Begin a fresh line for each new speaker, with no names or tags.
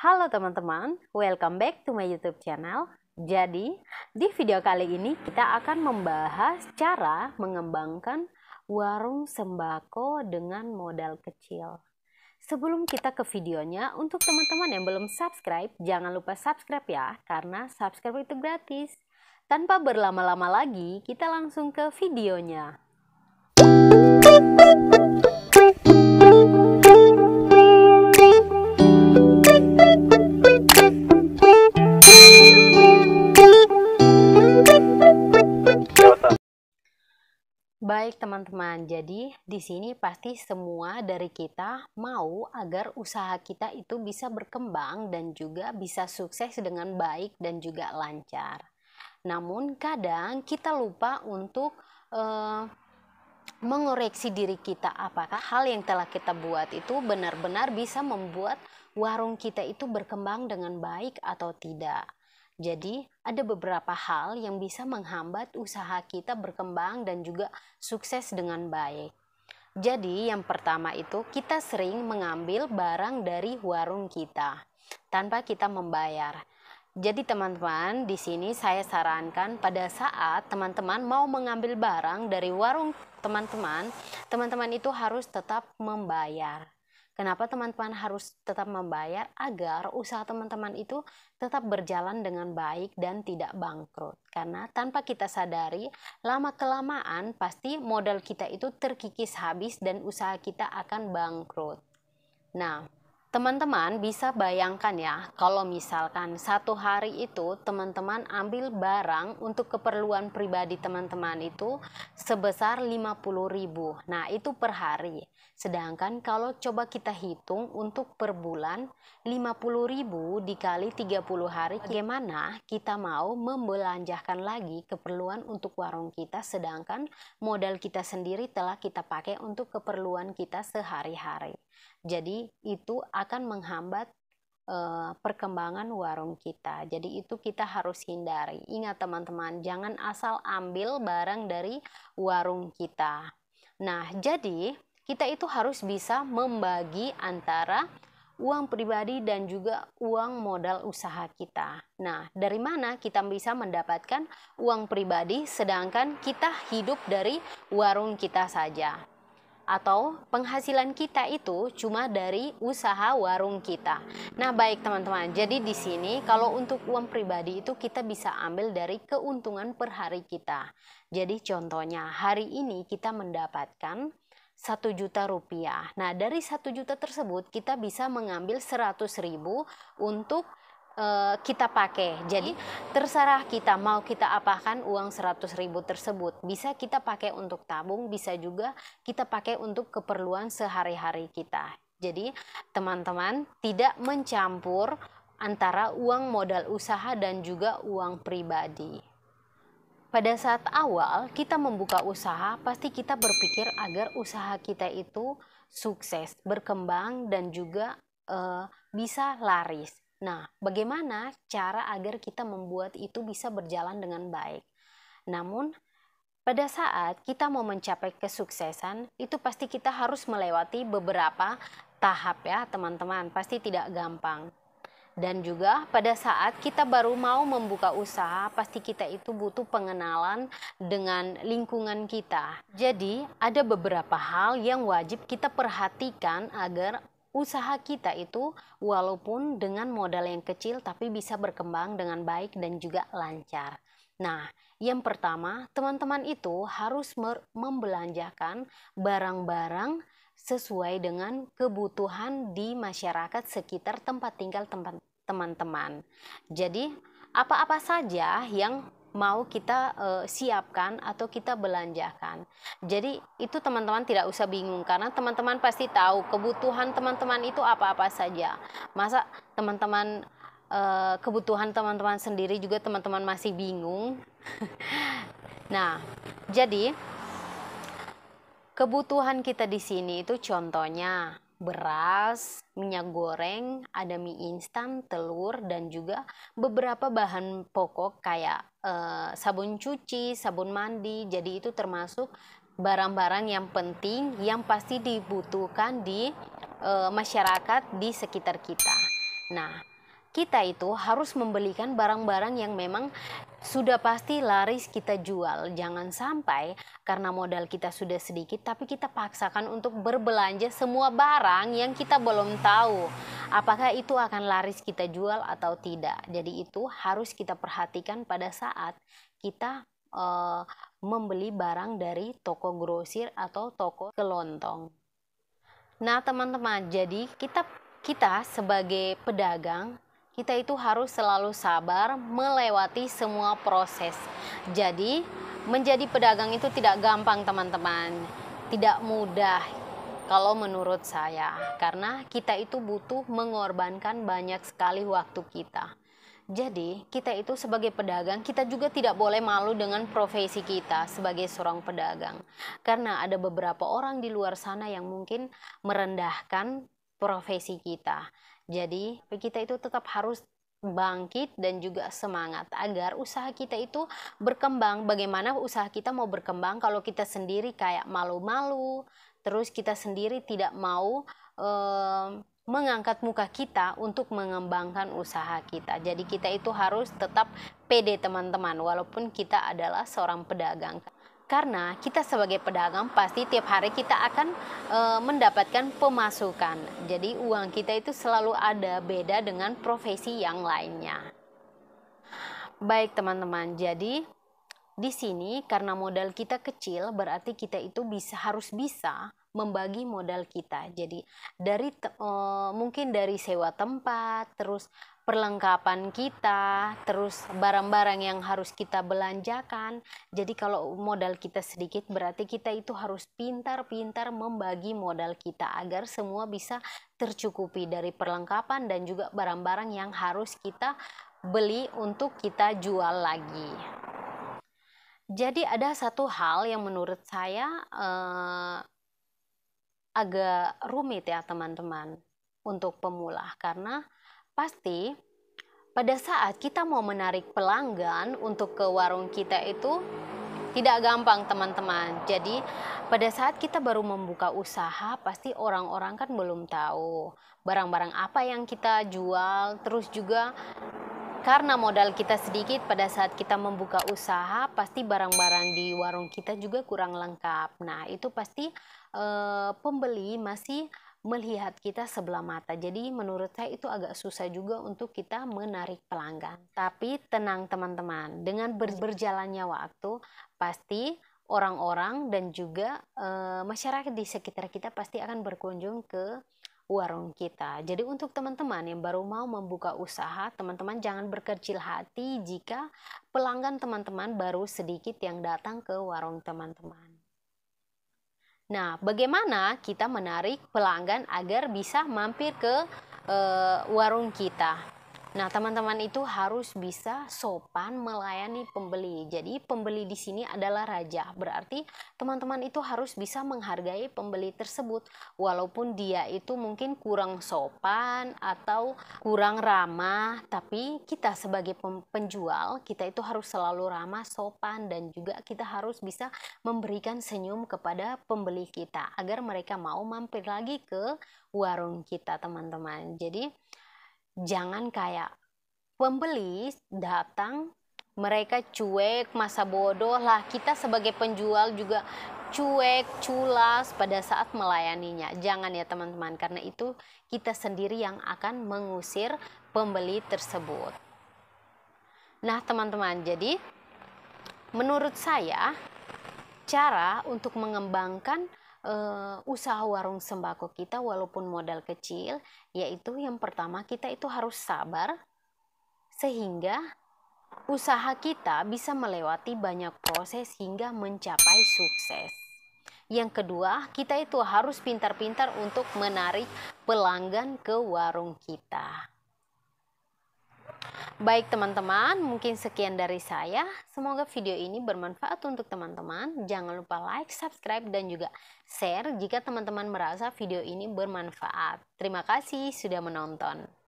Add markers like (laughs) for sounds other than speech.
Halo teman-teman, welcome back to my YouTube channel. Jadi, di video kali ini kita akan membahas cara mengembangkan warung sembako dengan modal kecil. Sebelum kita ke videonya, untuk teman-teman yang belum subscribe, jangan lupa subscribe ya, karena subscribe itu gratis. Tanpa berlama-lama lagi, kita langsung ke videonya. Baik teman-teman, jadi di sini pasti semua dari kita mau agar usaha kita itu bisa berkembang dan juga bisa sukses dengan baik dan juga lancar. Namun kadang kita lupa untuk uh, mengoreksi diri kita apakah hal yang telah kita buat itu benar-benar bisa membuat warung kita itu berkembang dengan baik atau tidak. Jadi, ada beberapa hal yang bisa menghambat usaha kita berkembang dan juga sukses dengan baik. Jadi, yang pertama itu kita sering mengambil barang dari warung kita tanpa kita membayar. Jadi, teman-teman, di sini saya sarankan pada saat teman-teman mau mengambil barang dari warung teman-teman, teman-teman itu harus tetap membayar. Kenapa teman-teman harus tetap membayar agar usaha teman-teman itu tetap berjalan dengan baik dan tidak bangkrut. Karena tanpa kita sadari, lama-kelamaan pasti modal kita itu terkikis habis dan usaha kita akan bangkrut. Nah, Teman-teman bisa bayangkan ya, kalau misalkan satu hari itu teman-teman ambil barang untuk keperluan pribadi teman-teman itu sebesar 50.000. Nah, itu per hari. Sedangkan kalau coba kita hitung untuk per bulan 50.000 dikali 30 hari, bagaimana kita mau membelanjakan lagi keperluan untuk warung kita sedangkan modal kita sendiri telah kita pakai untuk keperluan kita sehari-hari. Jadi itu akan menghambat eh, perkembangan warung kita. Jadi itu kita harus hindari. Ingat teman-teman, jangan asal ambil barang dari warung kita. Nah, jadi kita itu harus bisa membagi antara uang pribadi dan juga uang modal usaha kita. Nah, dari mana kita bisa mendapatkan uang pribadi sedangkan kita hidup dari warung kita saja? atau penghasilan kita itu cuma dari usaha warung kita. Nah, baik teman-teman. Jadi di sini kalau untuk uang pribadi itu kita bisa ambil dari keuntungan per hari kita. Jadi contohnya hari ini kita mendapatkan satu juta rupiah. Nah, dari satu juta tersebut kita bisa mengambil seratus ribu untuk Eh, kita pakai. Jadi iya. terserah kita mau kita apakan uang 100 ribu tersebut. Bisa kita pakai untuk tabung, bisa juga kita pakai untuk keperluan sehari-hari kita. Jadi teman-teman tidak mencampur antara uang modal usaha dan juga uang pribadi. Pada saat awal kita membuka usaha, pasti kita berpikir agar usaha kita itu sukses, berkembang, dan juga e, bisa laris. Nah, bagaimana cara agar kita membuat itu bisa berjalan dengan baik? Namun, pada saat kita mau mencapai kesuksesan, itu pasti kita harus melewati beberapa tahap ya, teman-teman. Pasti tidak gampang. Dan juga pada saat kita baru mau membuka usaha, pasti kita itu butuh pengenalan dengan lingkungan kita. Jadi, ada beberapa hal yang wajib kita perhatikan agar usaha kita itu walaupun dengan modal yang kecil tapi bisa berkembang dengan baik dan juga lancar. Nah, yang pertama, teman-teman itu harus membelanjakan barang-barang sesuai dengan kebutuhan di masyarakat sekitar tempat tinggal teman-teman. Jadi, apa-apa saja yang mau kita uh, siapkan atau kita belanjakan. Jadi itu teman-teman tidak usah bingung karena teman-teman pasti tahu kebutuhan teman-teman itu apa-apa saja. Masa teman-teman uh, kebutuhan teman-teman sendiri juga teman-teman masih bingung. (laughs) nah, jadi kebutuhan kita di sini itu contohnya beras, minyak goreng, ada mie instan, telur, dan juga beberapa bahan pokok kayak eh, sabun cuci, sabun mandi. Jadi itu termasuk barang-barang yang penting yang pasti dibutuhkan di eh, masyarakat di sekitar kita. Nah, kita itu harus membelikan barang-barang yang memang sudah pasti laris kita jual. Jangan sampai karena modal kita sudah sedikit tapi kita paksakan untuk berbelanja semua barang yang kita belum tahu apakah itu akan laris kita jual atau tidak. Jadi itu harus kita perhatikan pada saat kita uh, membeli barang dari toko grosir atau toko kelontong. Nah, teman-teman, jadi kita kita sebagai pedagang kita itu harus selalu sabar melewati semua proses. Jadi, menjadi pedagang itu tidak gampang, teman-teman. Tidak mudah kalau menurut saya, karena kita itu butuh mengorbankan banyak sekali waktu kita. Jadi, kita itu sebagai pedagang, kita juga tidak boleh malu dengan profesi kita sebagai seorang pedagang. Karena ada beberapa orang di luar sana yang mungkin merendahkan profesi kita. Jadi, kita itu tetap harus bangkit dan juga semangat agar usaha kita itu berkembang. Bagaimana usaha kita mau berkembang kalau kita sendiri kayak malu-malu, terus kita sendiri tidak mau mengangkat muka kita untuk mengembangkan usaha kita. Jadi kita itu harus tetap pede teman-teman walaupun kita adalah seorang pedagang. Karena kita sebagai pedagang pasti tiap hari kita akan e, mendapatkan pemasukan. Jadi uang kita itu selalu ada beda dengan profesi yang lainnya. Baik teman-teman, jadi di sini karena modal kita kecil berarti kita itu bisa harus bisa membagi modal kita. Jadi dari e, mungkin dari sewa tempat, terus perlengkapan kita, terus barang-barang yang harus kita belanjakan. Jadi kalau modal kita sedikit berarti kita itu harus pintar-pintar membagi modal kita agar semua bisa tercukupi dari perlengkapan dan juga barang-barang yang harus kita beli untuk kita jual lagi. Jadi ada satu hal yang menurut saya eh, agak rumit ya teman-teman untuk pemula karena Pasti, pada saat kita mau menarik pelanggan untuk ke warung kita itu tidak gampang teman-teman. Jadi pada saat kita baru membuka usaha pasti orang-orang kan belum tahu barang-barang apa yang kita jual. Terus juga karena modal kita sedikit pada saat kita membuka usaha pasti barang-barang di warung kita juga kurang lengkap. Nah, itu pasti e, pembeli masih melihat kita sebelah mata. Jadi menurut saya itu agak susah juga untuk kita menarik pelanggan. Tapi tenang teman-teman, dengan ber berjalannya waktu pasti orang-orang dan juga e, masyarakat di sekitar kita pasti akan berkunjung ke warung kita. Jadi untuk teman-teman yang baru mau membuka usaha, teman-teman jangan berkecil hati jika pelanggan teman-teman baru sedikit yang datang ke warung teman-teman. Nah, bagaimana kita menarik pelanggan agar bisa mampir ke e, warung kita? Nah, teman-teman itu harus bisa sopan melayani pembeli. Jadi, pembeli di sini adalah raja. Berarti, teman-teman itu harus bisa menghargai pembeli tersebut walaupun dia itu mungkin kurang sopan atau kurang ramah, tapi kita sebagai penjual, kita itu harus selalu ramah, sopan dan juga kita harus bisa memberikan senyum kepada pembeli kita agar mereka mau mampir lagi ke warung kita, teman-teman. Jadi, jangan kayak pembeli datang mereka cuek masa bodoh lah kita sebagai penjual juga cuek culas pada saat melayaninya jangan ya teman-teman karena itu kita sendiri yang akan mengusir pembeli tersebut nah teman-teman jadi menurut saya cara untuk mengembangkan uh, usaha warung sembako kita walaupun modal kecil yaitu yang pertama kita itu harus sabar sehingga usaha kita bisa melewati banyak proses hingga mencapai sukses. Yang kedua, kita itu harus pintar-pintar untuk menarik pelanggan ke warung kita. Baik teman-teman, mungkin sekian dari saya. Semoga video ini bermanfaat untuk teman-teman. Jangan lupa like, subscribe, dan juga share jika teman-teman merasa video ini bermanfaat. Terima kasih sudah menonton.